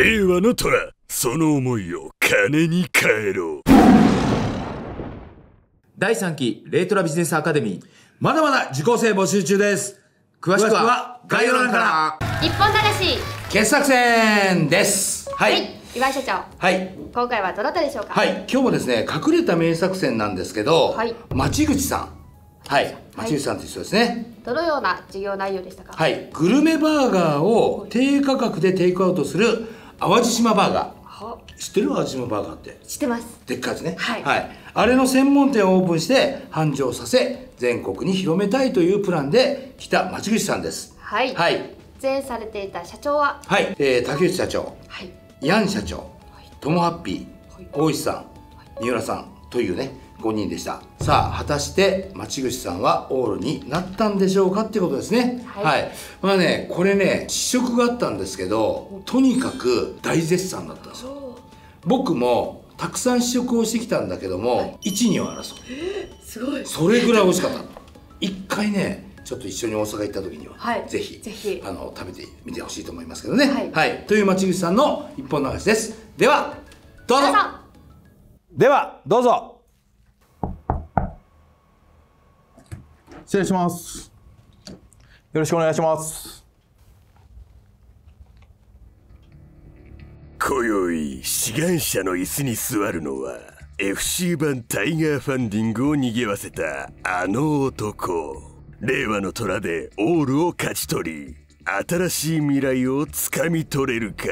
令和の虎その思いを金に変えろ第3期レイトラビジネスアカデミーまだまだ受講生募集中です詳しくは概要欄から日本し傑作選ですはい、はい岩井社長はい今回はどなたでしょうかはい今日もですね隠れた名作戦なんですけど、はい、町口さんはい町口さんという人ですね、どのような授業内容でしたかはいグルメバーガーを低価格でテイクアウトする淡路島バーガー知ってる淡路島バーガーって知ってますでっかいですね、はい、はい、あれの専門店をオープンして繁盛させ全国に広めたいというプランで来た町口さんですはい、はい、前されていた社長ははい、えー、竹内社長、はい、ヤン社長とも、ハッピー、はい、大石さん、三浦さんというね5人でしたさあ果たして町口さんはオールになったんでしょうかってことですね、はい、はい、まあねこれね試食があったんですけどとにかく大絶賛だったんですよ僕もたくさん試食をしてきたんだけども、はい、12を争う、えー、すごいそれぐらい美味しかった一回ねちょっと一緒に大阪行った時には、はい、ぜひぜひあの食べてみてほしいと思いますけどね、はい、はい、という町口さんの一本流しですではどうぞではどうぞ失礼します。よろしくお願いします。今宵、志願者の椅子に座るのは、FC 版タイガーファンディングを賑わせたあの男。令和の虎でオールを勝ち取り、新しい未来をつかみ取れるか。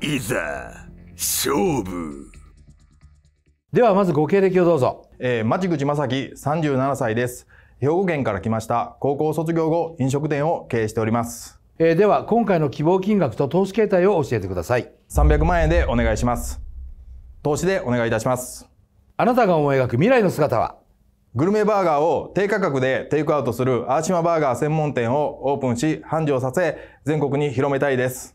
いざ、勝負。ではまずご経歴をどうぞ。えー、町口正樹37歳です。兵庫県から来ました。高校卒業後、飲食店を経営しております。えー、では、今回の希望金額と投資形態を教えてください。300万円でお願いします。投資でお願いいたします。あなたが思い描く未来の姿はグルメバーガーを低価格でテイクアウトするアーシマバーガー専門店をオープンし、繁盛させ、全国に広めたいです。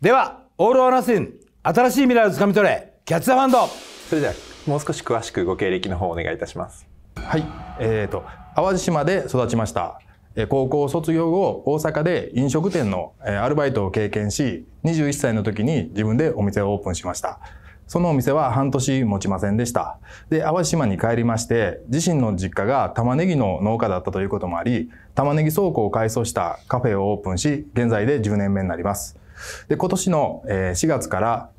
では、オールオアナシン、新しい未来をつかみ取れキャッチザファンドそれではもう少し詳しくご経歴の方お願いいたしますはいえっ、ー、と淡路島で育ちました高校卒業後大阪で飲食店のアルバイトを経験し21歳の時に自分でお店をオープンしましたそのお店は半年持ちませんでした。で、淡路島に帰りまして、自身の実家が玉ねぎの農家だったということもあり、玉ねぎ倉庫を改装したカフェをオープンし、現在で10年目になります。で、今年の4月から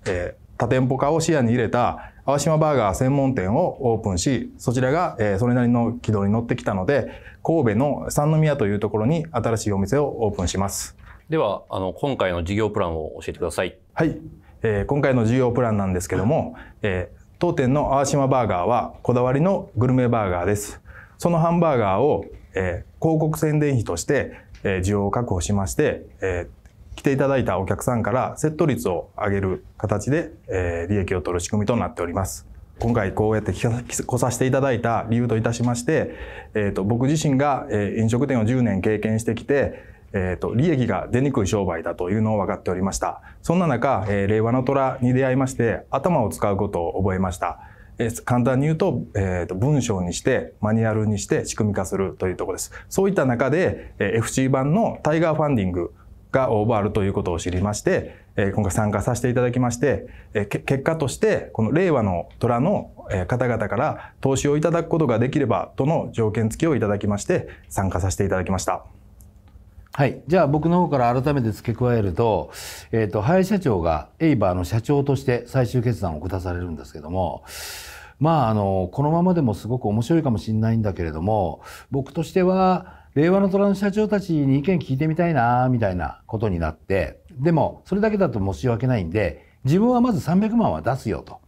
多店舗化を視野に入れた淡島バーガー専門店をオープンし、そちらが、えそれなりの軌道に乗ってきたので、神戸の三宮というところに新しいお店をオープンします。では、あの、今回の事業プランを教えてください。はい。えー、今回の事業プランなんですけども、えー、当店の淡島バーガーはこだわりのグルメバーガーです。そのハンバーガーを、えー、広告宣伝費として、えー、需要を確保しまして、えー来ていただいたお客さんからセット率を上げる形で、え利益を取る仕組みとなっております。今回こうやって来させていただいた理由といたしまして、えー、と僕自身が飲食店を10年経験してきて、えー、と利益が出にくい商売だというのを分かっておりましたそんな中、え令和の虎に出会いまして頭を使うことを覚えました、え簡単に言うと,、えー、と文章にしてマニュアルにして仕組み化するというところですそういった中で、え FC 版のタイガーファンディングが応募あるということを知りまして、え今回参加させていただきまして、え結果としてこの令和の虎の方々から投資をいただくことができればとの条件付きをいただきまして参加させていただきました。はい。じゃあ僕の方から改めて付け加えると、えっ、ー、と、林社長がエイバーの社長として最終決断を下されるんですけども、まあ、あの、このままでもすごく面白いかもしれないんだけれども、僕としては、令和の虎の社長たちに意見聞いてみたいなみたいなことになってでもそれだけだと申し訳ないんで自分はまず300万は出すよと。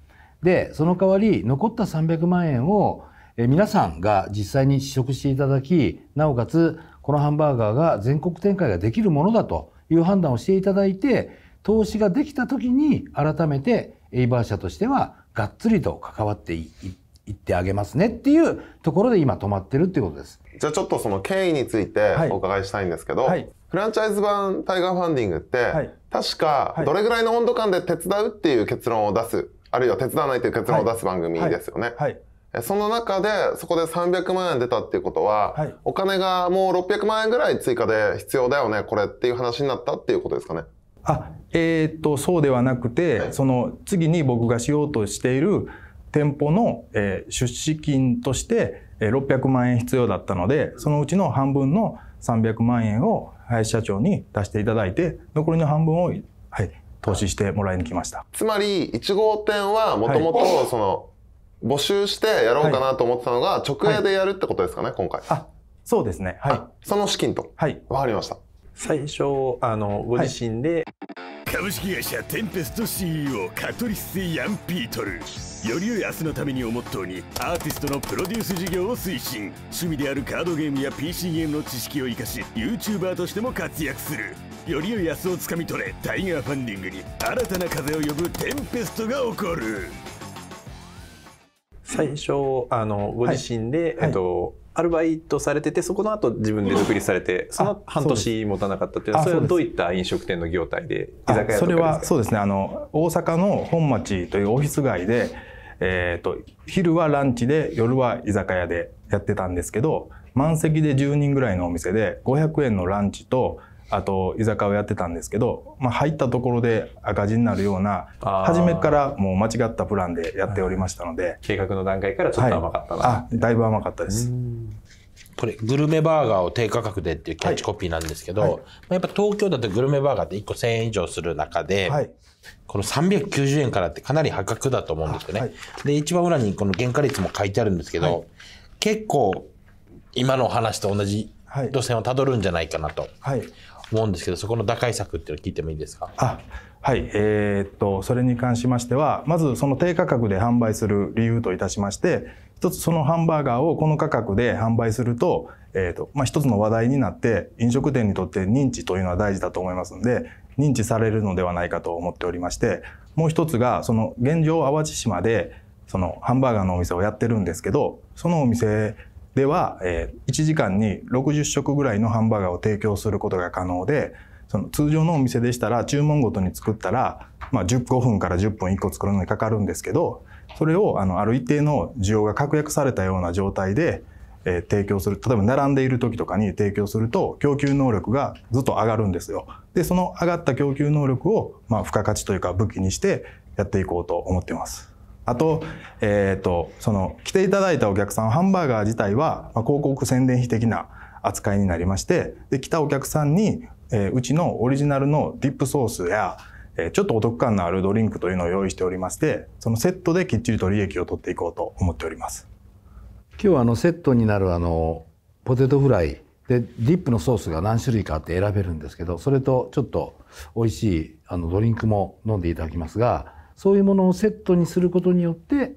でその代わり残った300万円を皆さんが実際に試食していただきなおかつこのハンバーガーが全国展開ができるものだという判断をしていただいて投資ができた時に改めてエイバー社としてはがっつりと関わっていってあげますねっていうところで今止まってるっていうことです。じゃあちょっとその経緯についてお伺いしたいんですけど、はい、フランチャイズ版タイガーファンディングって、確かどれぐらいの温度感で手伝うっていう結論を出す、あるいは手伝わないという結論を出す番組ですよね。はいその中で、そこで300万円出たっていうことは、はい、お金がもう600万円ぐらい追加で必要だよね、これっていう話になったっていうことですかね。あ、えー、っと、そうではなくて、はい、その次に僕がしようとしている店舗の、えー、出資金として、600万円必要だったのでそのうちの半分の300万円を林社長に出していただいて残りの半分を、はい、投資してもらいに来ましたつまり1号店はもともとその、募集してやろうかなと思ってたのが、直営でやるってことですかね、はい、今回あそうですねはいその資金とはいわかりました最初あのご自身で、はい株式会社テンペスト CEO カトリッセ・ヤン・ピートルより良い明日のためにをモットーにアーティストのプロデュース事業を推進趣味であるカードゲームや PC ゲームの知識を生かし YouTuber としても活躍するより良い明日をつかみ取れタイガーファンディングに新たな風を呼ぶテンペストが起こる最初あのご自身で、はい、えっと、アルバイトされててそこの後自分で独立されてその半年持たなかったっていうのはそれはどういった飲食店の業態で居酒屋それはそうですねあの大阪の本町というオフィス街で、えーと、と昼はランチで夜は居酒屋でやってたんですけど満席で10人ぐらいのお店で500円のランチとあと居酒屋をやってたんですけど、まあ、入ったところで赤字になるような初めからもう間違ったプランでやっておりましたので、計画の段階からちょっと甘かったな、はい、あだいぶ甘かったですこれグルメバーガーを低価格でっていうキャッチコピーなんですけど、はいはい、まあ、やっぱ東京だとグルメバーガーって1個1000円以上する中で、はい、この390円からってかなり破格だと思うんですよね、で一番裏にこの原価率も書いてあるんですけど、結構今の話と同じ路線をたどるんじゃないかなとはい思うんですけどそこの打開策っていうのを聞いてもいいですかあはいえー、っとそれに関しましてはまずその低価格で販売する理由といたしまして一つそのハンバーガーをこの価格で販売すると,、えーとまあ、一つの話題になって飲食店にとって認知というのは大事だと思いますので認知されるのではないかと思っておりましてもう一つがその現状淡路島でそのハンバーガーのお店をやってるんですけどそのお店では、えー、1時間に60食ぐらいのハンバーガーを提供することが可能でその通常のお店でしたら注文ごとに作ったら、まあ、15分から10分1個作るのにかかるんですけどそれをあのある一定の需要が確約されたような状態で、えー、提供する例えば並んでいる時とかに提供すると供給能力がずっと上がるんですよ。でその上がった供給能力を、まあ、付加価値というか武器にしてやっていこうと思っています。あと、えっ、ー、と、その、来ていただいたお客さん、ハンバーガー自体は、まあ、広告宣伝費的な扱いになりまして、で、来たお客さんに、えー、うちのオリジナルのディップソースや、えー、ちょっとお得感のあるドリンクというのを用意しておりまして、そのセットできっちりと利益を取っていこうと思っております。今日はあの、セットになるあの、ポテトフライで、ディップのソースが何種類かあって選べるんですけど、それとちょっと美味しいあのドリンクも飲んでいただきますが、そういうものをセットにすることによって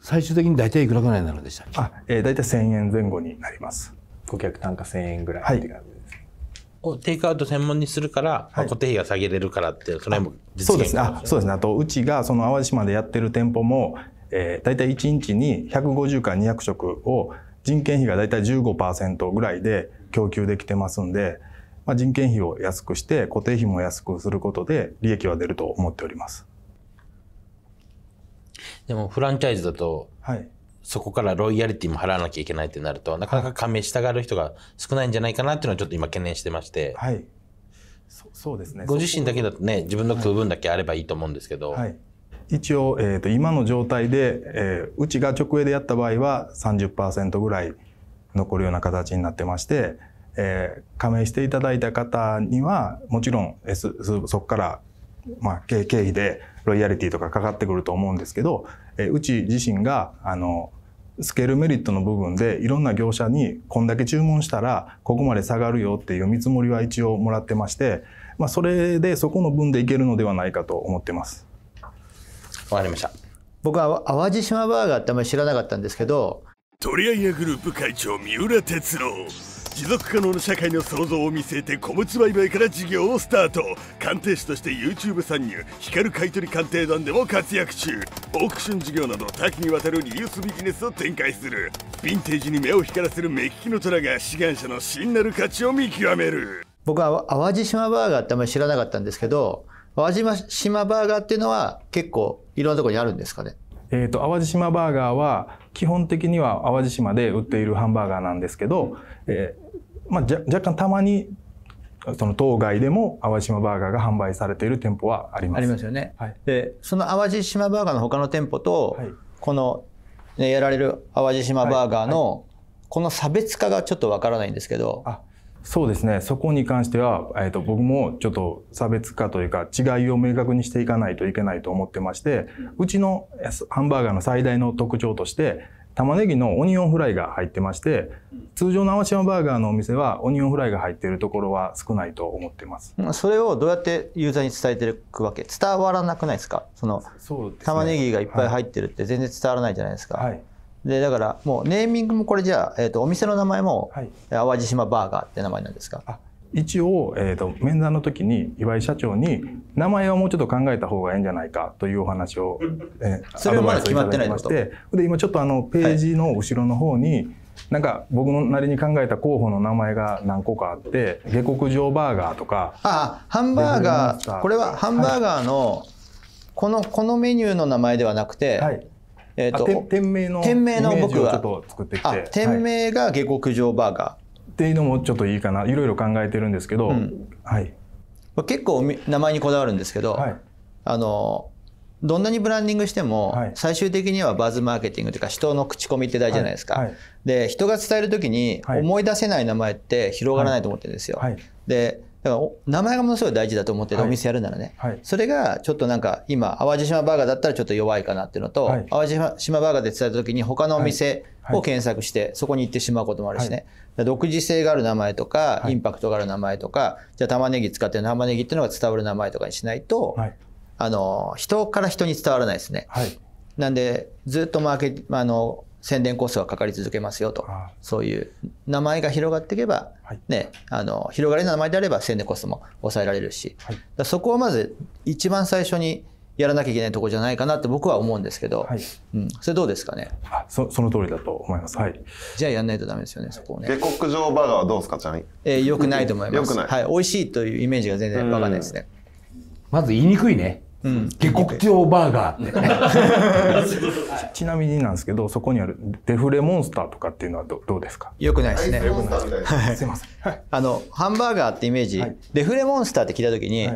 最終的に大体いくらぐらいになるんでしたっけあ、えー、大体1000円前後になります顧客単価1000円ぐらいはいをテイクアウト専門にするから、まあ、固定費が下げれるからってそれもそうですねあそうですねあとうちがその淡路島でやってる店舗も、えー、大体1日に150から200食を人件費が大体15%ぐらいで供給できてますんで、まあ、人件費を安くして固定費も安くすることで利益は出ると思っております。でもフランチャイズだと、はい、そこからロイヤリティも払わなきゃいけないってなるとなかなか加盟したがる人が少ないんじゃないかなっていうのはちょっと今懸念してまして、はい、そそうですねご自身だけだとね自分の空分だけあればいいと思うんですけど、はい、一応、えーと、今の状態で、えー、うちが直営でやった場合は30%ぐらい残るような形になってまして、えー、加盟していただいた方にはもちろん、えそこから、まあ、経費でロイヤリティとかかかってくると思うんですけど、えうち自身があのスケールメリットの部分でいろんな業者にこんだけ注文したらここまで下がるよっていう見積もりは一応もらってまして、まあ、それでそこの分でいけるのではないかと思ってます。わかりました僕は淡路島バーガーってあんまり知らなかったんですけど。鳥屋グループ会長三浦哲郎持続可能な社会の創造を見据えて古物売買から事業をスタート鑑定士として YouTube 参入光る買取鑑定団でも活躍中オークション事業など多岐にわたるリユースビジネスを展開するヴィンテージに目を光らせる目利きの虎が志願者の真なる価値を見極める僕は淡路島バーガーってあんまり知らなかったんですけど淡路島バーガーっていうのは結構いろんなところにあるんですかねえーと、と淡路島バーガーは基本的には淡路島で売っているハンバーガーなんですけど、えまあ、若干たまにその当該でも淡路島バーガーが販売されている店舗はあります。ありますよね。はい、でその淡路島バーガーの他の店舗と、はい、この、ね、やられる淡路島バーガーの、この差別化がちょっとわからないんですけど。そうですねそこに関しては、えーと僕もちょっと差別化というか違いを明確にしていかないといけないと思ってましてうちのハンバーガーの最大の特徴として玉ねぎのオニオンフライが入ってまして通常の青島バーガーのお店はオニオンフライが入っているところは少ないと思ってますそれをどうやってユーザーに伝えていくわけ伝わらなくないですかそのそう、ね、玉ねぎがいっぱい入ってるって全然伝わらないじゃないですか、はい、でだからもうネーミングもこれじゃあ、えーと、お店の名前も、淡路島バーガーって名前なんですか一応、えーと、面談の時に岩井社長に名前はもうちょっと考えた方がいいんじゃないかというお話を、えー、それはまだ決まってないましてで今ちょっとあのページの後ろの方に、はい、なんか僕のなりに考えた候補の名前が何個かあって下克上バーガーとかあハンバーガーこれはハンバーガーの、はい、このこのメニューの名前ではなくて、はい、えーと、店名の店名の僕は店名が下克上バーガーっていうのもちょっといいかないろいろ考えてるんですけど、うん、はい、結構名前にこだわるんですけど、はい、あのどんなにブランディングしても、最終的にはバズマーケティングというか人の口コミって大事じゃないですか、はい、で人が伝える時に思い出せない名前って広がらないと思ってるんですよ、でだから名前がものすごい大事だと思ってる。お店やるならね、はいはい、それがちょっとなんか今淡路島バーガーだったらちょっと弱いかなっていうのと、はい、淡路島バーガーで伝えた時に他のお店を検索してそこに行ってしまうこともあるしね、独自性がある名前とか、インパクトがある名前とかじゃあ玉ねぎ使ってる玉ねぎっていうのが伝わる名前とかにしないと、あの人から人に伝わらないですね。なんでずっとマーケあの宣伝コストかかり続けますよとそういう名前が広がっていけば、はい、ね、あの広がりの名前であれば宣伝コストも抑えられるし、はい、だそこをまず一番最初にやらなきゃいけないとこじゃないかなって僕は思うんですけど、はい、うん、それどうですかねあそその通りだと思います、はい、じゃあやんないとダメですよねそこをね下克上バーガーはどうですかちなみに、えよくないと思いますよくない、はい、美味しいというイメージが全然わかんないですね、まず言いにくいねうん、下克上バーガー ちなみになんですけどそこにあるデフレモンスターとかっていうのはどうですかよくないですね、い、すいません、あのハンバーガーってイメージ、デフレモンスターって聞いた時に、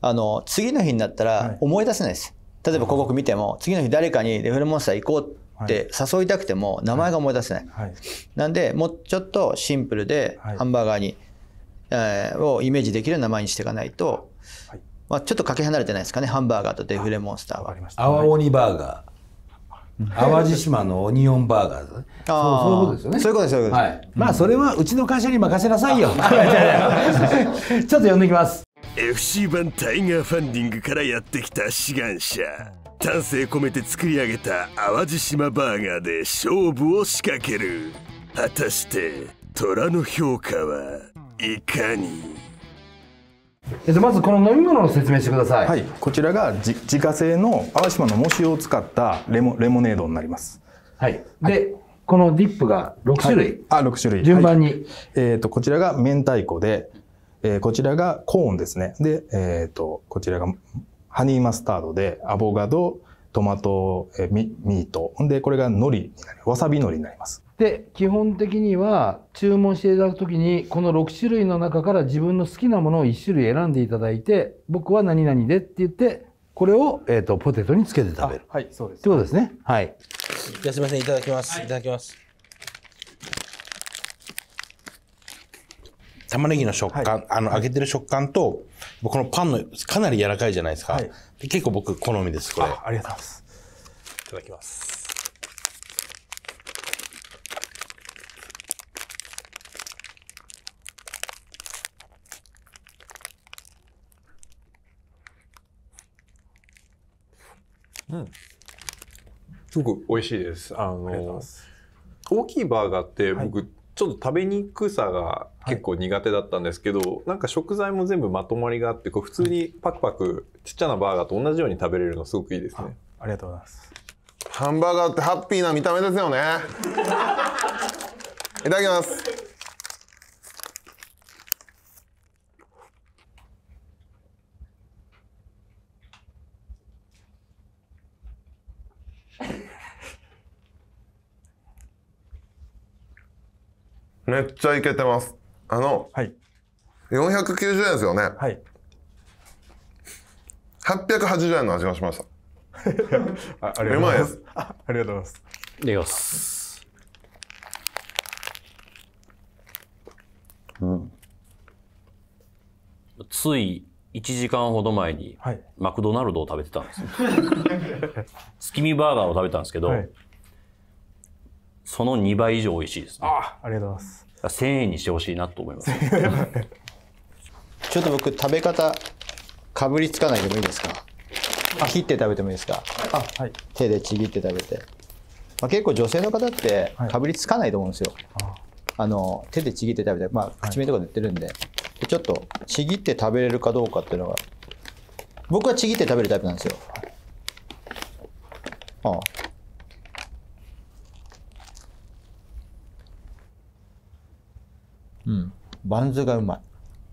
あの次の日になったら思い出せないです、例えば広告見ても次の日誰かにデフレモンスター行こうって誘いたくても名前が思い出せない、なんでもうちょっとシンプルでハンバーガーに、えー、をイメージできる名前にしていかないと、はいまあ、ちょっとかけ離れてないですかねハンバーガーとデフレモンスターは。泡鬼バーガー淡路島のオニオンバーガーあ、ね、そうそういうことですよね。そういうことです、よ、ういうはい、まあ、それはうちの会社に任せなさいよ。ちょっと呼んできます。FC 版タイガーファンディングからやってきた志願者丹精込めて作り上げた淡路島バーガーで勝負を仕掛ける果たして虎の評価はいかにえまずこの飲み物の説明してください、はい、こちらが自家製の淡島の藻塩を使ったレモレモネードになります、はい、はい、で、このディップが6種類、はい、あ6種類順番に、はい、えーと、こちらが明太子で、えー、こちらがコーンですねで、えーと、とこちらがハニーマスタードでアボガドトマト、えー、ミミートでこれが海苔になりわさび海苔になりますで基本的には注文していただく時にこの6種類の中から自分の好きなものを1種類選んでいただいて僕は何々でって言ってこれを、えーと、ポテトにつけて食べるはいそうですってことですねはいじゃすいませんいただきます、はい、いただきます玉ねぎの食感、はい、あの揚げてる食感とこのパンのかなり柔らかいじゃないですか、はい、結構僕好みですこれありがとうございますいただきますうん、すごく美味しいです。あの大きいバーガーって僕、ちょっと食べにくさが結構苦手だったんですけど、なんか食材も全部まとまりがあってこう普通にパクパクちっちゃなバーガーと同じように食べれるのすごくいいですねありがとうございますハンバーガーってハッピーな見た目ですよね いただきますめっちゃいけてますあの、はい、490円ですよねはい880円の味がしました あありがとうございますありがとうございますいきますうんつい1時間ほど前に、マクドナルドを食べてたんです 月見バーガーを食べたんですけど、はい、その2倍以上美味しいですね。あありがとうございます。1000円にしてほしいなと思います。ちょっと僕食べ方かぶりつかないでもいいですかあ切って食べてもいいですかあ、はい、手でちぎって食べて、まあ、結構女性の方ってかぶりつかないと思うんですよ、はい、あの手でちぎって食べて、まあ、口紅とかで売ってるんではい、ちょっとちぎって食べれるかどうかっていうのが僕はちぎって食べるタイプなんですよああうん、バンズがうまい、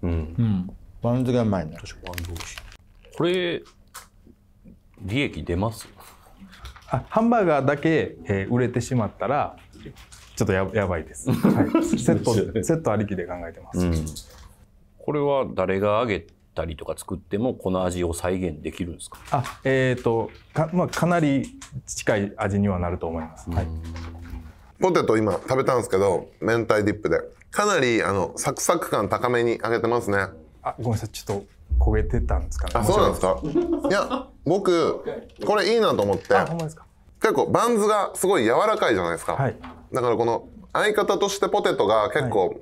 うん、バンズがうまいねこれ利益出ますあハンバーガーだけ、えー、売れてしまったらちょっとややばいです、はい、セットセットありきで考えてます、うん、これは誰が揚げたりとか作ってもこの味を再現できるんですかあえっ、ー、とか,、まあ、かなり近い味にはなると思います、はいポテト今食べたんですけど明太ディップでかなりあのサクサク感高めに揚げてますねあごめんなさいちょっと焦げてたんですかねあそうなんですかいや僕これいいなと思って結構バンズがすごい柔らかいじゃないですか、はい、だからこの相方としてポテトが結構、はい、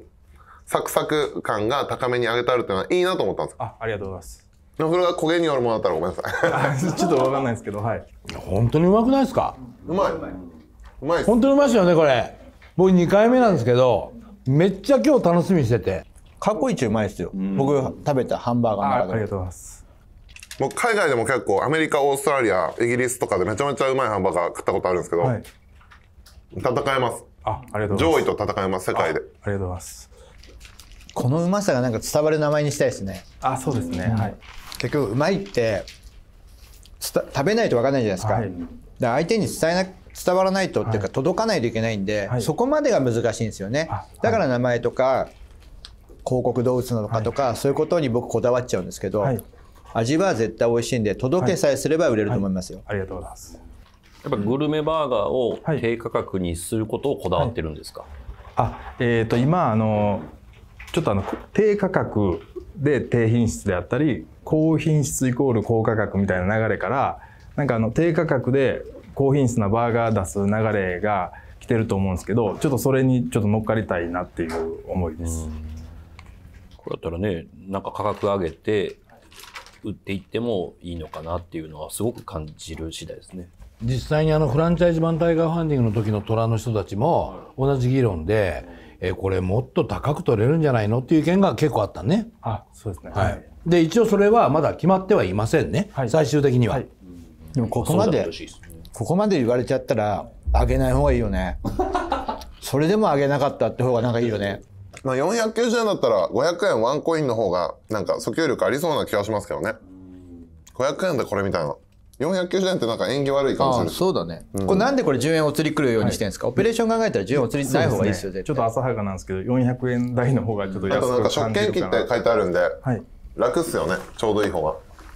サクサク感が高めに揚げてあるっていうのはいいなと思ったんですあありがとうございますそれが焦げによるものだったらごめんなさい ちょっと分かんないですけどはい本当にうまくないですかうまいうまいうまい本当にうまいですよねこれ僕2回目なんですけどめっちゃ今日楽しみにしてて過去一うまいですよ僕食べたハンバーガーの中でありがとうございますもう海外でも結構アメリカオーストラリアイギリスとかでめちゃめちゃうまいハンバーガー食ったことあるんですけど、はい、戦えますあありがとう上位と戦えます世界でありがとうございますこのうまさがなんか伝わる名前にしたいですねあそうですね、うん、はい結局うまいって食べないと分かんないじゃないですかはい、だから相手に伝えな伝わらないとっていうか届かないといけないんで、そこまでが難しいんですよね。だから名前とか広告どう打つのかとか、そういうことに僕こだわっちゃうんですけど、味は絶対美味しいんで届けさえすれば売れると思いますよ。ありがとうございます。やっぱグルメバーガーを低価格にすることをこだわってるんですか、あえーと今あのちょっとあの低価格で低品質であったり高品質イコール高価格みたいな流れからなんかあの低価格で高品質なバーガー出す流れが来てると思うんですけどちょっとそれにちょっと乗っかりたいなっていう思いです。これだったらねなんか価格上げて売っていってもいいのかなっていうのはすごく感じる次第ですね。実際にあのフランチャイズ版タイガーファンディングの時の虎の人たちも同じ議論で、えこれもっと高く取れるんじゃないのっていう意見が結構あったね。あそうですね、はい、で一応それはまだ決まってはいませんね、はい、最終的には。はい、でもここまでここまで言われちゃったらあげない方がいいよね それでもあげなかったって方がなんかいいよねまあ490円だったら500円ワンコインの方がなんか訴求力ありそうな気がしますけどね500円でこれみたいな490円ってなんか縁起悪い感じするそうだね、うん、これなんでこれ10円お釣りくるようにしてるんですか、はい、オペレーション考えたら10円お釣りない方がいいですよねちょっと浅はかなんですけど400円台の方がちょっと安く感じるかなあとなんか食券機って書いてあるんで、はい、楽っすよねちょうどいい方が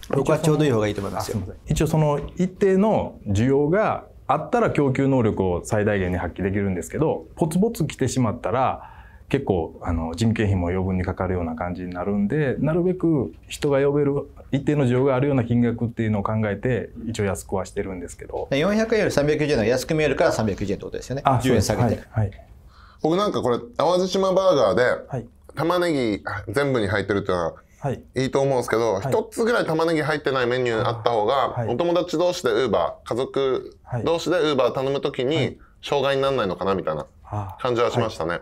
僕はちょうどいい方がいいと思いますよ。一応その一定の需要があったら供給能力を最大限に発揮できるんですけど、ポツポツ来てしまったら、結構あの人件費も余分にかかるような感じになるんでなるべく人が呼べる一定の需要があるような金額っていうのを考えて一応安くはしてるんですけど400円より390円の安く見えるから390円ってことですよねあ10円下げて、はい、はい、僕なんかこれ淡路島バーガーで、玉ねぎ全部に入ってるっていうのはいいと思うんですけど、はい、1つぐらい玉ねぎ入ってないメニューあった方が、はい、お友達同士でウーバー家族同士でウーバー頼む時に障害にならないのかなみたいな感じはしましたね。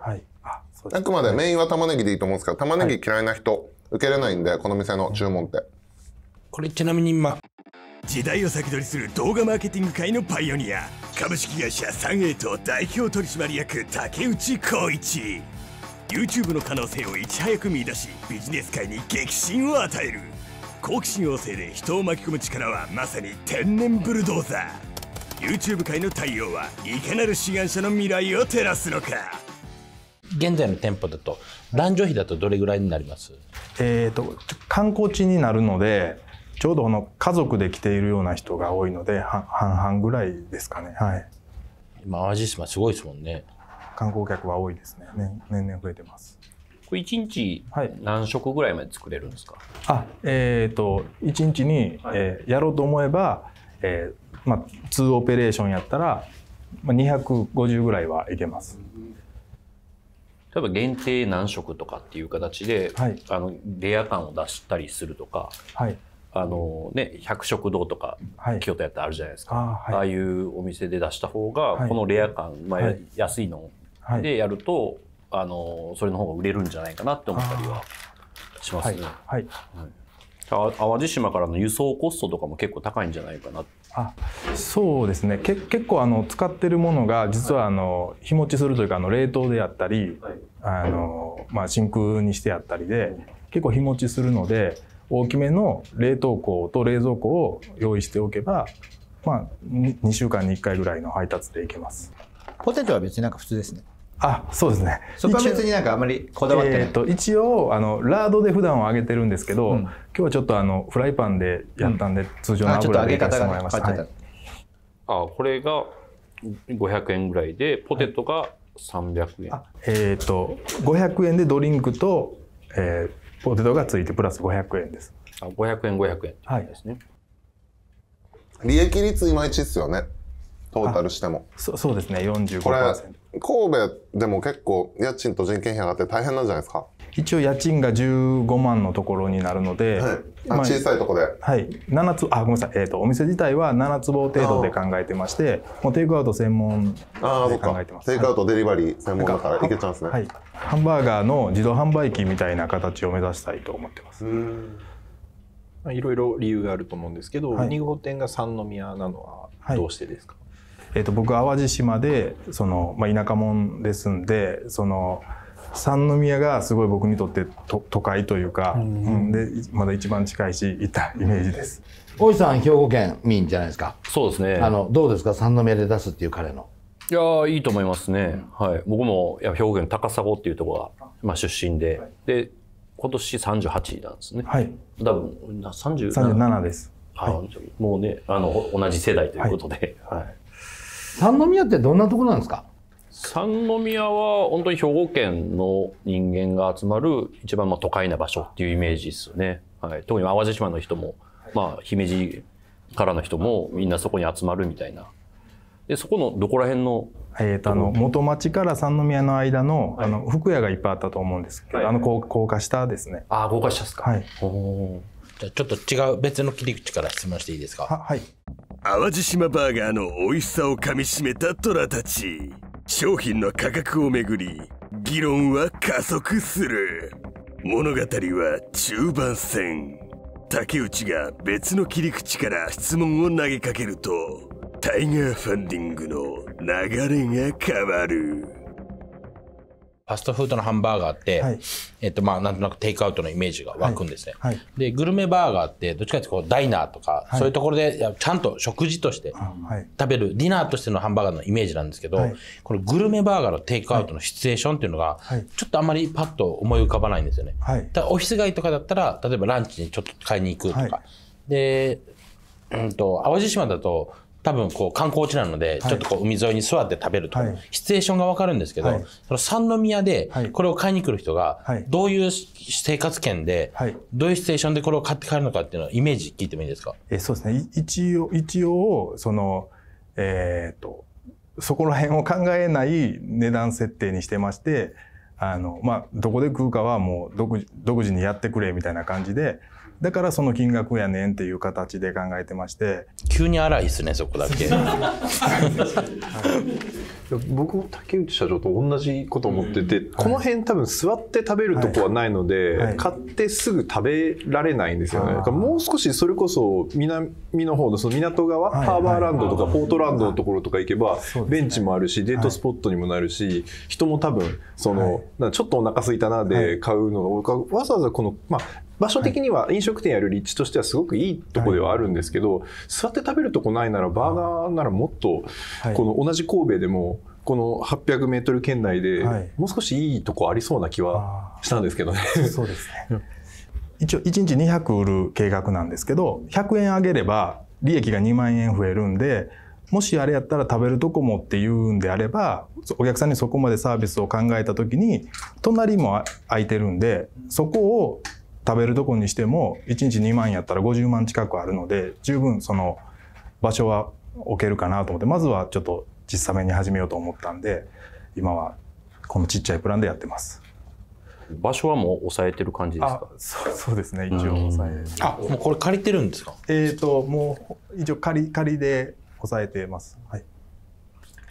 あくまでメインは玉ねぎでいいと思うんですけど玉ねぎ嫌いな人、受けれないんでこの店の注文って。これちなみに今時代を先取りする動画マーケティング界のパイオニア株式会社サンエイト代表取締役竹内浩一 YouTube の可能性をいち早く見出しビジネス界に激震を与える好奇心旺盛で人を巻き込む力はまさに天然ブルドーザー YouTube 界の太陽はいかなる志願者の未来を照らすのか現在の店舗だと男女比だとどれぐらいになりますえっ、ー、と観光地になるのでちょうどこの家族で来ているような人が多いので半々ぐらいですかねはい今淡路島すごいですもんね観光客は多いですね年年々増えてますこれ一日何食ぐらいまで作れるんですか、はい、あえっ、ー、と一日に、はい、えー、やろうと思えば、えーまあ、ツーオペレーションやったら、まあ、250ぐらいはいけます例えば限定何食とかっていう形で、はい、あのレア感を出したりするとか、はいあのね、百食堂とか、はい、京都やってあるじゃないですかあはい、ああいうお店で出した方が、このレア感、まあ、安いのでやると、はい、あのそれの方が売れるんじゃないかなって思ったりはしますね。はい、淡路島からの輸送コストとかも結構高いんじゃないかなあそうですねけ結構あの使ってるものが実はあの日持ちするというかあの冷凍であったり、あのまあ、真空にしてあったりで結構日持ちするので大きめの冷凍庫と冷蔵庫を用意しておけば、まあ、2週間に1回ぐらいの配達でいけます。ポテトは別になんか普通ですね。あそうですねそこは別になんかあまりこだわってない、えー、と一応あのラードで普段は揚げてるんですけど、うん、今日はちょっとあのフライパンでやったんで、うん、通常の油で揚げてもらいました、はい、あこれが500円ぐらいでポテトが300円、はい、えっ、ー、と500円でドリンクと、えー、ポテトがついてプラス500円ですあ500円500円はい。ですね、利益率いまいちっすよねトータルしてもそそうですね45%これ神戸でも結構家賃と人件費上がって大変なんじゃないですか一応家賃が15万のところになるので、はいまあ、小さいとこで、はい、7つあごめんなさい、えーと、お店自体は7坪程度で考えてましてもうテイクアウト専門で考えてますテイクアウト、デリバリー専門だからいけちゃうんですね、はい、ハンバーガーの自動販売機みたいな形を目指したいと思ってますいろいろ理由があると思うんですけど、はい、2号店が三宮なのはどうしてですか、えー、と僕淡路島でその、まあ、田舎者ですんでその三宮がすごい僕にとってと都会というか、うん、でまだ一番近いし行ったイメージです。大石さん兵庫県民じゃないですか。そうですね。あのどうですか三宮で出すっていう彼の。いやいいと思いますね。うん、はい。僕もいや兵庫県高砂っていうところがまあ出身で、はい、で今年三十八なんですね。はい。多分三十三十七です。はい、もうねあの同じ世代ということで、はい、はい三宮ってどんなところなんですか三宮は本当に兵庫県の人間が集まる一番まあ都会な場所っていうイメージですよね、はい、特に淡路島の人も、まあ、姫路からの人もみんなそこに集まるみたいなでそこのどこら辺のえとあの元町から三宮の間の,、あの服屋がいっぱいあったと思うんですけど、はい、あの高高架下ですねああ高架下ですかはいじゃあちょっと違う別の切り口から質問していいですかははい淡路島バーガーの美味しさをかみしめた虎たち商品の価格をめぐり議論は加速する物語は中盤戦竹内が別の切り口から質問を投げかけるとタイガーファンディングの流れが変わる。ファストフードのハンバーガーって、はい、えっとまあ、なんとなくテイクアウトのイメージが湧くんですね、はいはい、でグルメバーガーってどっちかというとこうダイナーとか、そういうところでちゃんと食事として食べる、ディナーとしてのハンバーガーのイメージなんですけど、このグルメバーガーのテイクアウトのシチュエーションっていうのが、ちょっとあんまりパッと思い浮かばないんですよね、ただオフィス街とかだったら例えばランチにちょっと買いに行くとか、で、うんと淡路島だと多分こう観光地なので、ちょっとこう海沿いに座って食べると、はい、シチュエーションがわかるんですけど、はい、その三宮でこれを買いに来る人が、どういう生活圏で、はい、どういうシチュエーションでこれを買って帰るのかっていうのをイメージ聞いてもいいですかえそうですね。一応、一応、その、えっ、と、そこら辺を考えない値段設定にしてまして、あの、まあ、どこで食うかはもう独自にやってくれみたいな感じで、だからその金額やねんっていう形で考えてまして急に荒いですねそこだけ 僕も竹内社長と同じこと思ってて、うん、この辺多分座って食べるとこはないので、はいはい、買ってすぐ食べられないんですよね、はい、もう少しそれこそ南の方のその港側、ハーバーランドとかポートランドのところとか行けば、ベンチもあるし、デートスポットにもなるし、人も多分その、ちょっとお腹すいたなで買うのが多いからわざわざこの、まあ、場所的には飲食店やる立地としてはすごくいいとこではあるんですけど、はい、座って食べるとこないならバーガーならもっと、この同じ神戸でもこの800メートル圏内でもう少しいいとこありそうな気はしたんですけどね。そうですね一応1日200売る計画なんですけど100円上げれば利益が2万円増えるんでもしあれやったら食べるとこもっていうんであればお客さんにそこまでサービスを考えた時に隣も空いてるんでそこを食べるとこにしても1日2万やったら50万近くあるので十分その場所は置けるかなと思ってまずはちょっと小さめに始めようと思ったんで今はこのちっちゃいプランでやってます。場所はもう抑えてる感じですか。そうそうですね。一応抑え。あ、もうこれ借りてるんですか。えっ、ー、ともう一応借り借りで抑えてます。はい。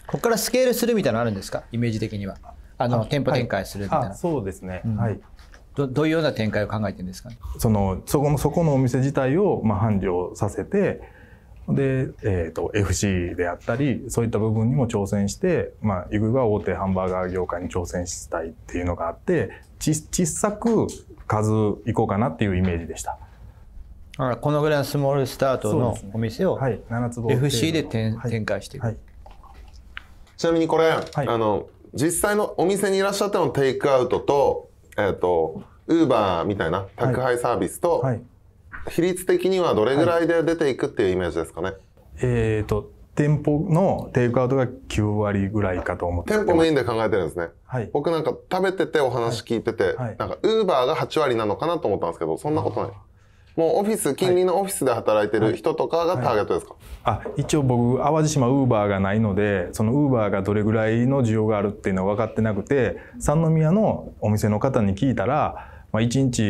ここからスケールするみたいなのあるんですか。イメージ的には。あの店舗展開するみたいな。はい、そうですね、うん、はい。どどういうような展開を考えてるんですか、ね、そのそこのそこのお店自体をまあ繁盛させてで、えーと、と FC であったりそういった部分にも挑戦して、まあ、ゆくが大手ハンバーガー業界に挑戦したいっていうのがあってち小さく数いこうかなっていうイメージでした。だからこのぐらいのスモールスタートのお店を、ねはい、FC で展,、開していく、はいはい、ちなみにこれ、あの実際のお店にいらっしゃってのテイクアウトとえーと、ウーバーみたいな宅配サービスと、はい、比率的にはどれぐらいで出ていくっていうイメージですかね、はい、えっ、ー、と店舗のテイクアウトが9割ぐらいかと思って店舗メインで考えてるんですね、はい、僕なんか食べててお話聞いてて、はい、なんかウーバーが8割なのかなと思ったんですけどそんなことない、もうオフィス近隣のオフィスで働いてる人とかがターゲットですか、はいはい、あ一応僕淡路島ウーバーがないのでそのウーバーがどれぐらいの需要があるっていうのは分かってなくて三宮のお店の方に聞いたら、まあ、1日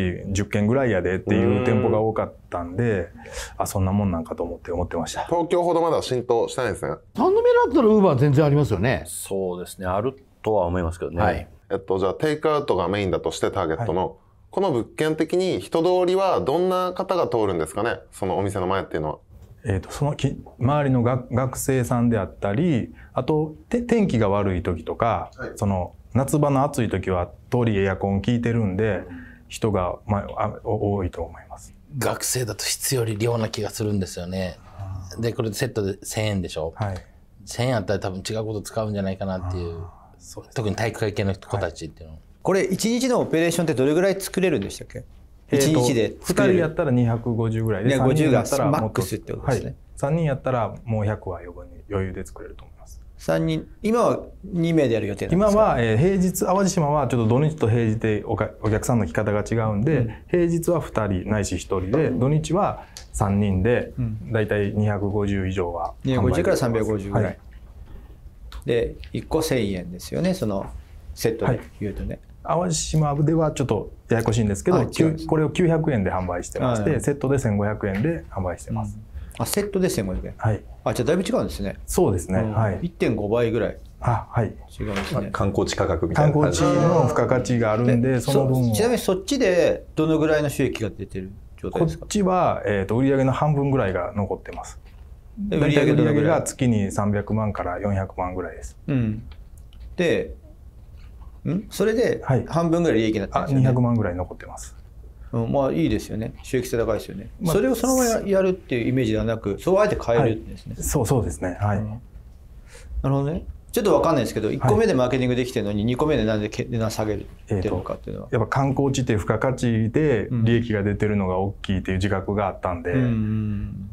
10件ぐらいやでっていう店舗が多かったんであそんなもんなんかと思って思ってました東京ほどまだ浸透してないですね三宮だったらウーバー全然ありますよねそうですねあるとは思いますけどね、はい、えっとじゃあテイクアウトがメインだとしてターゲットの、この物件的に人通りはどんな方が通るんですかねそのお店の前っていうのは。えーと、そのき周りのが学生さんであったりあとて天気が悪い時とか、はい、その夏場の暑い時は通りエアコン効いてるんで人が、まあ、多いと思います学生だと質より量な気がするんですよねでこれセットで1000円でしょ、はい、1000円あったら多分違うこと使うんじゃないかなっていう、ね、特に体育会系の子たちっていうの、はいこれ1日のオペレーションってどれぐらい作れるんでしたっけ1日で作2人やったら250ぐらいで3人やったらマックスってことですね、はい、3人やったらもう100は余分に余裕で作れると思います3人今は2名でやる予定今は、え平日淡路島はちょっと土日と平日でお客さんの来方が違うんで、うん、平日は2人ないし1人で土日は3人で、大体250以上は250から350ぐらい、はい、で1個1000円ですよねそのセットで言うとね、はい淡路島ではちょっとややこしいんですけど、これを900円で販売してまして、はい、セットで1500円で販売してます、うん、あセットで1500円はいあじゃあだいぶ違うんですねそうですね、うん、はい1.5倍ぐらいあはい、違うんですね、観光地価格みたいな観光地の付加価値があるんでその分ちなみにそっちでどのぐらいの収益が出てる状態ですかこっちは、えーと、と売上の半分ぐらいが残ってます売上売上が月に300万から400万ぐらいです、うん、でんそれで半分ぐらい利益になってるんですよ、ね、万ぐらい残ってます。うん、まあいいですよね収益性高いですよね、まあ、それをそのままやるっていうイメージではなくそうあえて変えるんですね、はい、そうそうですねはい、うん、なるほどねちょっと分かんないですけど1個目でマーケティングできてるのに2個目でなんで値段下げるってるのかっていうのは、えー、やっぱ観光地って付加価値で利益が出てるのが大きいっていう自覚があったんで、うん、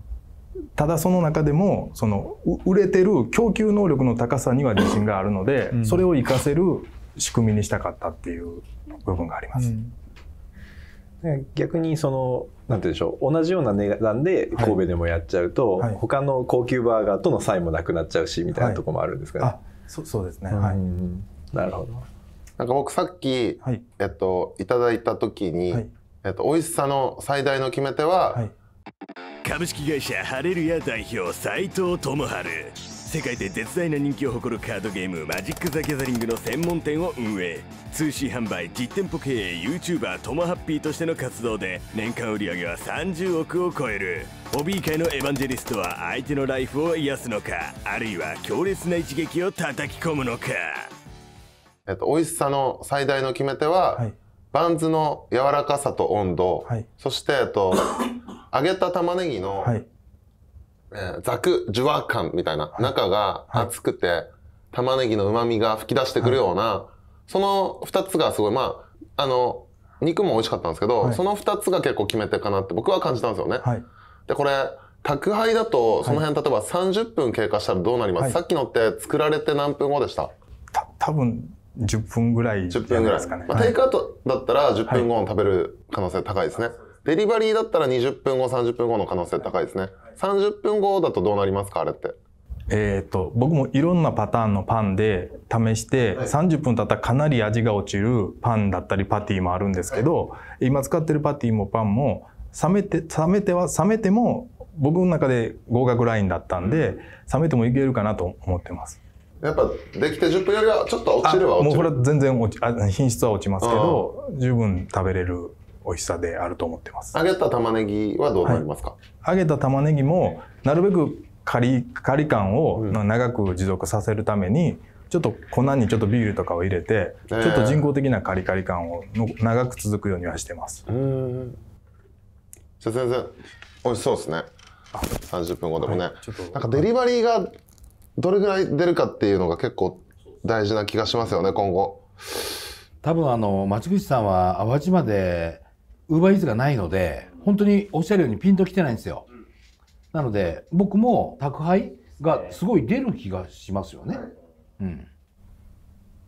ただその中でもその売れてる供給能力の高さには自信があるので、それを活かせる仕組みにしたかったっていう部分があります。うん、逆にそのなんて言うでしょう同じような値段で神戸でもやっちゃうと、はい、他の高級バーガーとの差異もなくなっちゃうしみたいなとこもあるんですかね。はい、そそうですね、はい、なるほどなんか僕さっき、い、えっと、いただいた時に、はい、えっと、美味しさの最大の決め手は、はい、株式会社ハレルヤ代表斎藤智春世界で絶大な人気を誇るカードゲームマジック・ザ・ギャザリングの専門店を運営通信販売実店舗経営 YouTuber トモハッピーとしての活動で年間売り上げは30億を超えるホビー界のエヴァンジェリストは相手のライフを癒すのかあるいは強烈な一撃を叩き込むのかえっと、美味しさの最大の決め手は、はい、バンズの柔らかさと温度、はい、そして、えっと、揚げた玉ねぎの、はいえー、ザクジュワ感みたいな、中が熱くて、玉ねぎの旨味が吹き出してくるような、その二つがすごい、まあ、あの、肉も美味しかったんですけど、その二つが結構決め手かなって僕は感じたんですよね。で、これ、宅配だと、その辺、例えば30分経過したらどうなります、さっきのって作られて何分後でしたた多分10分ぐらい分ぐらいですかね。まあ、テイクアウトだったら10分後も食べる可能性高いですね。デリバリーだったら20分後、30分後の可能性高いですね。30分後だとどうなりますかあれって。えっ、と、僕もいろんなパターンのパンで試して、はい、30分経ったらかなり味が落ちるパンだったりパティもあるんですけど、はい、今使ってるパティもパンも、冷めて、冷めては、冷めても、僕の中で合格ラインだったんで、冷めてもいけるかなと思ってます。やっぱできて10分よりはちょっと落ちるば落ちるもうこれは全然落ちあ品質は落ちますけど十分食べれる美味しさであると思ってます揚げた玉ねぎはどうなりますか、はい、揚げた玉ねぎもなるべくカリカリ感を長く持続させるために、ちょっと粉にちょっとビールとかを入れて、ちょっと人工的なカリカリ感をの長く続くようにはしてます。じゃ全然美味しそうですね。30分後でもね、はい、なんかデリバリーがどれぐらい出るかっていうのが結構大事な気がしますよね今後。多分あの町口さんは淡路までウーバーイーツがないので、本当におっしゃるようにピンときてないんですよ。なので、僕も宅配がすごい出る気がしますよね。うん。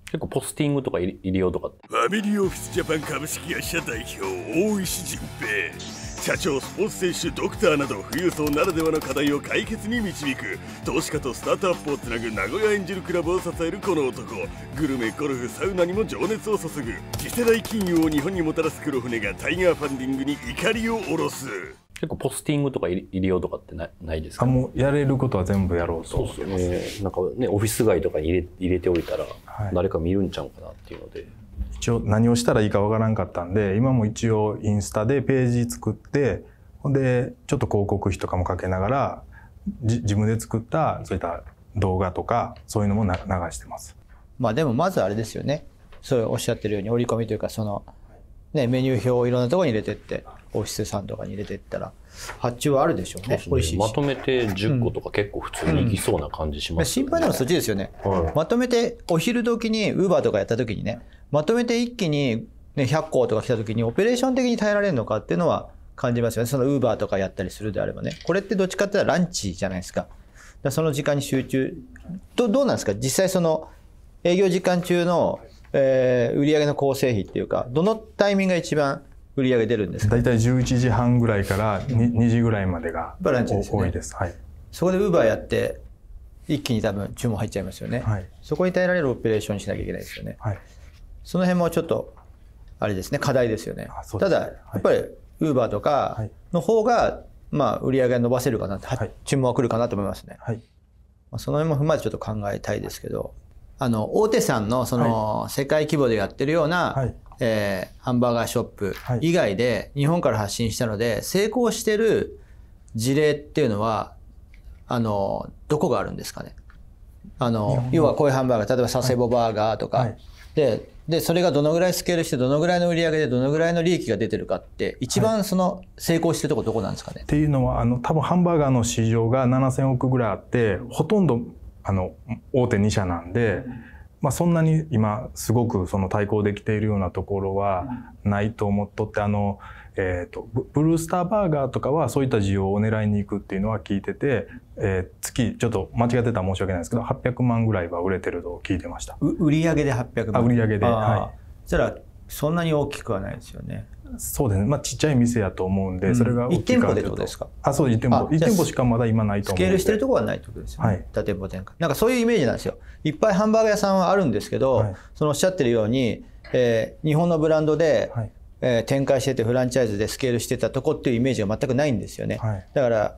結構ポスティングとか入れようとかファミリーオフィスジャパン株式会社代表大石純平社長スポーツ選手ドクターなど富裕層ならではの課題を解決に導く投資家とスタートアップをつなぐ名古屋エンジェルクラブを支えるこの男グルメゴルフサウナにも情熱を注ぐ次世代金融を日本にもたらす黒船がタイガーファンディングに怒りを下ろす結構ポスティングとか入りようとかってないないですか、もうやれることは全部やろうとそうですねなんかねオフィス街とかに入れ入れておいたら誰か見るんちゃうかなっていうので、はい一応何をしたらいいかわからんかったんで、今も一応インスタでページ作って、ほんで、ちょっと広告費とかもかけながら、自分で作ったそういった動画とか、そういうのも流してます。まあでもまずあれですよね。そうおっしゃってるように、折り込みというか、その、ね、メニュー表をいろんなところに入れてって、オフィスさんとかに入れていったら発注はあるでしょうね、ね、美味しいまとめて10個とか結構普通にいきそうな感じします、ねうんうん、心配なのはそっちですよね、はい、まとめてお昼時にウーバーとかやった時にねまとめて一気に、ね、100個とか来た時にオペレーション的に耐えられるのかっていうのは感じますよねそのウーバーとかやったりするであればねこれってどっちかっていうとランチじゃないですかだその時間に集中どどうなんですか実際その営業時間中の、えー、売上の構成比っていうかどのタイミングが一番売り上げ出るんですか大体11時半ぐらいから 2, 2時ぐらいまでがランチです、ね、多いです、はい、そこでウーバーやって一気に多分注文入っちゃいますよね、はい、そこに耐えられるオペレーションしなきゃいけないですよね、はい、その辺もちょっとあれですね課題ですよね、ね、ただやっぱりウーバーとかの方が、まあ、売り上げが伸ばせるかなって、はい、注文は来るかなと思いますね、はいまあ、その辺も踏まえてちょっと考えたいですけどあの大手さんのその世界規模でやってるようなえー、ハンバーガーショップ以外で日本から発信したので、はい、成功してる事例っていうのはあのどこがあるんですかねあの要はこういうハンバーガー例えば佐世保バーガーとか、はい、ででそれがどのぐらいスケールしてどのぐらいの売り上げでどのぐらいの利益が出てるかって一番その成功してるとこどこなんですかね、はい、っていうのはあの多分ハンバーガーの市場が7,000億ぐらいあってほとんどあの大手2社なんで。うんまあ、そんなに今すごくその対抗できているようなところはないと思っとってあの、えーと、ブルースターバーガーとかはそういった需要を狙いに行くっていうのは聞いてて、えー、月ちょっと間違ってたら申し訳ないですけど800万ぐらいは売れてると聞いてました売上で800万売上ではいそしたらそんなに大きくはないですよねそうですね。まあちっちゃい店やと思うんで、それが大きいか、う1店舗でどうですかあ、そう、1店舗。1店舗しかまだ今ないと思う。スケールしてるところはないってことですよね。はい。多店舗展開。なんかそういうイメージなんですよ。いっぱいハンバーガー屋さんはあるんですけど、はい、そのおっしゃってるように、えー、日本のブランドで、はい、えー、展開しててフランチャイズでスケールしてたとこっていうイメージが全くないんですよね。はい、だから、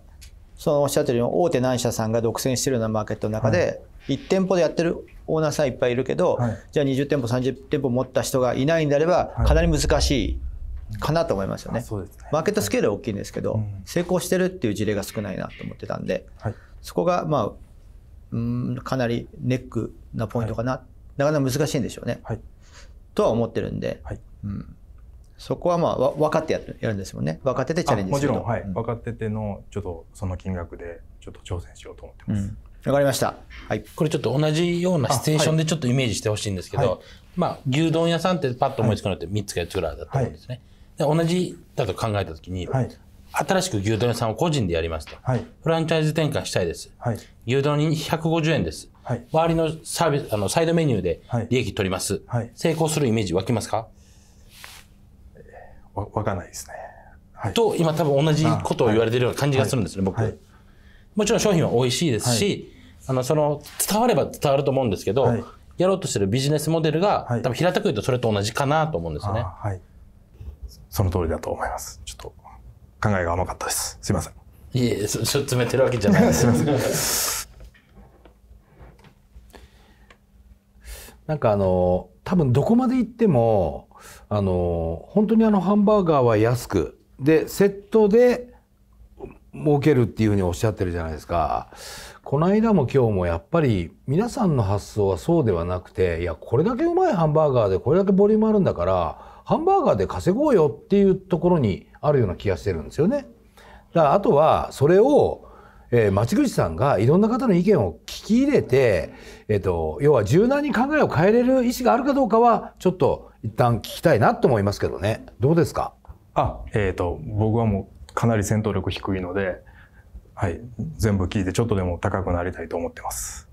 そのおっしゃってるように大手何社さんが独占してるようなマーケットの中で、1店舗でやってるオーナーさんいっぱいいるけど、はい、じゃあ20店舗30店舗持った人がいないんであればかなり難しいかなと思いますよね、ね、マーケットスケールは大きいんですけど、はい、成功してるっていう事例が少ないなと思ってたんで、はい、そこがまあうんかなりネックなポイントかな、はい、なかなか難しいんでしょうね、とは思ってるんで、うん、そこはまあ分かってやるんですもんね分かっててチャレンジするもちろん、はいうん、分かっててのちょっとその金額でちょっと挑戦しようと思ってます、うんわかりました。はい。これちょっと同じようなシチュエーションでちょっとイメージしてほしいんですけど、はい、まあ、牛丼屋さんってパッと思いつくのって3つか4つぐらいだと思うんですね。はい同じだと考えたときに、はい、新しく牛丼屋さんを個人でやりますと、はい、フランチャイズ転換したいです、はい、牛丼に150円です、はい、周りのサービスあのサイドメニューで利益取ります、はい、成功するイメージ湧きますか、わわかんないですね、はい、と今多分同じことを言われてるような感じがするんですね、僕、もちろん商品は美味しいですし、あのその伝われば伝わると思うんですけど、やろうとしてるビジネスモデルが、多分平たく言うとそれと同じかなと思うんですよね。はいその通りだと思います。ちょっと考えが甘かったです。すいません。いえ、ちょっ詰めてるわけじゃないです。すいません。なんかあの、多分どこまで行っても、あの、本当にあのハンバーガーは安く、で、セットで儲けるっていうふうにおっしゃってるじゃないですか。この間も今日もやっぱり皆さんの発想はそうではなくて、いや、これだけうまいハンバーガーでこれだけボリュームあるんだから、ハンバーガーで稼ごうよっていうところにあるような気がしてるんですよね。だからあとはそれを、えー、町口さんがいろんな方の意見を聞き入れて、えーと、要は柔軟に考えを変えれる意思があるかどうかはちょっと一旦聞きたいなと思いますけどねどうですかあ、えーと、と僕はもうかなり戦闘力低いので、はい、全部聞いてちょっとでも高くなりたいと思ってます。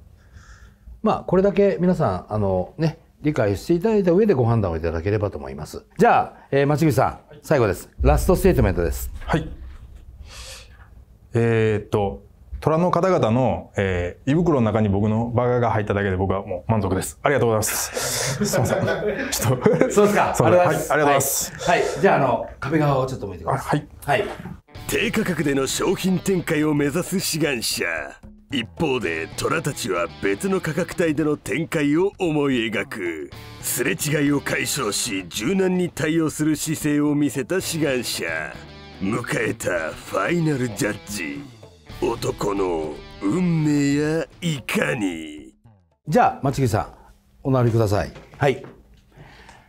まあ、これだけ皆さんあの、ね、理解していただいた上でご判断をいただければと思います。じゃあ、えー、町口さん、最後です。ラストステートメントです。はい。えー、っと、虎の方々の、えー、胃袋の中に僕のバーガーが入っただけで僕はもう満足です。ありがとうございます。すいません。ちょっとそうですか。あ りがとうございます。はい、ありがとうございます。はい。はい、じゃあ、あの、壁側をちょっと向いてください。はい。はい。低価格での商品展開を目指す志願者。一方で虎たちは別の価格帯での展開を思い描くすれ違いを解消し柔軟に対応する姿勢を見せた志願者迎えたファイナルジャッジ男の運命やいかにじゃあ松木さんお並びくださいはい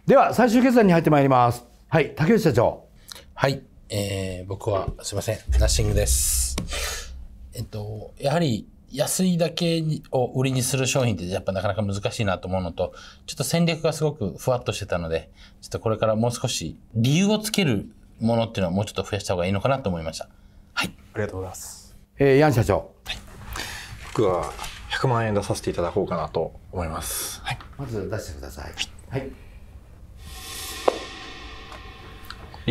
では最終決断に入ってまいりますはい竹内社長はいえー、僕はすいませんナッシングですえっとやはり安いだけを売りにする商品ってやっぱなかなか難しいなと思うのと、ちょっと戦略がすごくふわっとしてたので、ちょっとこれからもう少し理由をつけるものっていうのはもうちょっと増やした方がいいのかなと思いました。はい。ありがとうございます。えー、ヤン社長。はい、僕は100万円出させていただこうかなと思います。はい。まず出してください。はい。はい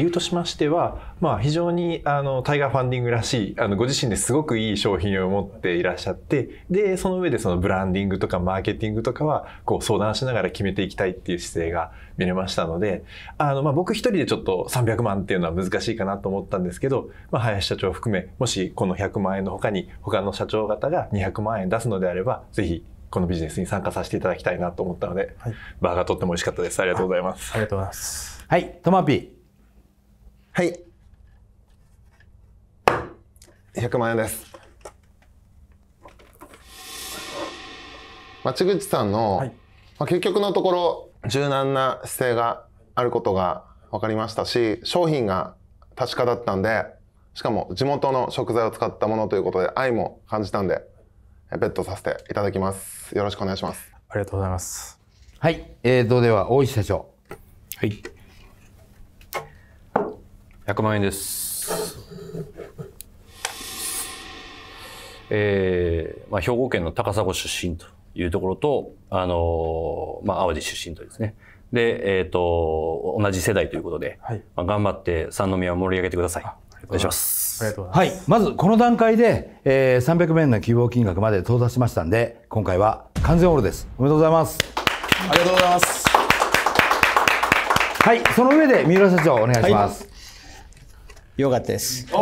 理由としましては、まあ、非常にあのタイガーファンディングらしいあのご自身ですごくいい商品を持っていらっしゃってでその上でそのブランディングとかマーケティングとかはこう相談しながら決めていきたいっていう姿勢が見れましたのであの、まあ、僕一人でちょっと300万っていうのは難しいかなと思ったんですけど、まあ、林社長を含めもしこの100万円の他に他の社長方が200万円出すのであればぜひこのビジネスに参加させていただきたいなと思ったので、はい、バーガーとっても美味しかったです。ありがとうございます。ありがとうございます。はい、トマピー。はい100万円です町口さんの、はい、まあ、結局のところ柔軟な姿勢があることが分かりましたし商品が確かだったんでしかも地元の食材を使ったものということで愛も感じたんでベットさせていただきますよろしくお願いしますありがとうございますはい、えー、どうでは大石社長はい100万円です。えーまあ、兵庫県の高砂出身というところと、あのー、まあ、淡路出身とですね。で、えっ、ー、と、同じ世代ということで、はい、まあ、頑張って三宮を盛り上げてください。お願いします。ありがとうございます。はい。まず、この段階で、えー、300名の希望金額まで到達しましたんで、今回は完全オールです。おめでとうございます。ありがとうございます。はい。その上で、三浦社長、お願いします。はいよかったです。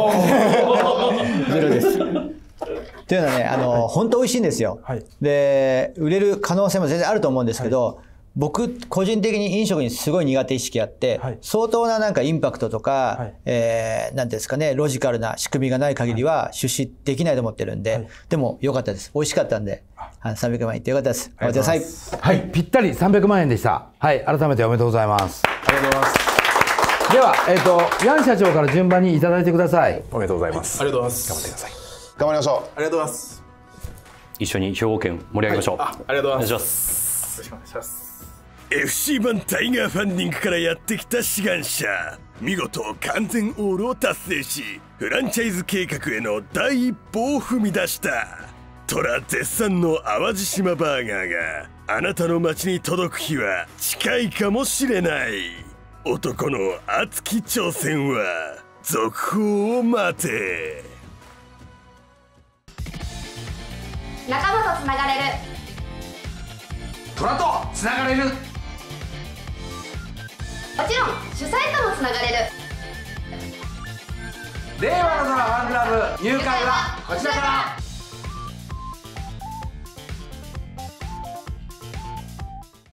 ゼロです。というのはね、あの、本当美味しいんですよ。はい、で、売れる可能性も全然あると思うんですけど、はい僕個人的に飲食にすごい苦手意識あって、はい、相当ななんかインパクトとか、はい、えー、なんですかねロジカルな仕組みがない限りは出資できないと思ってるんで、はい、でも良かったです美味しかったんで、はい、300万円いって良かったですお待ちくださいはいぴったり300万円でしたはい改めておめでとうございますありがとうございますでは、えっ、ー、と、ヤン社長から順番にいただいてください。おめでとうございます。ありがとうございます。頑張ってください。頑張りましょう。ありがとうございます。一緒に兵庫県盛り上げましょう。はい、あありがとうございます。よろしくお願いします。FC 版タイガーファンディングからやってきた志願者見事完全オールを達成しフランチャイズ計画への第一歩を踏み出した虎絶賛の淡路島バーガーがあなたの街に届く日は近いかもしれない男の熱き挑戦は続報を待て仲間とつながれる虎とつながれるもちろん主催ともつながれる令和のドラファンクラブ入会はこちらから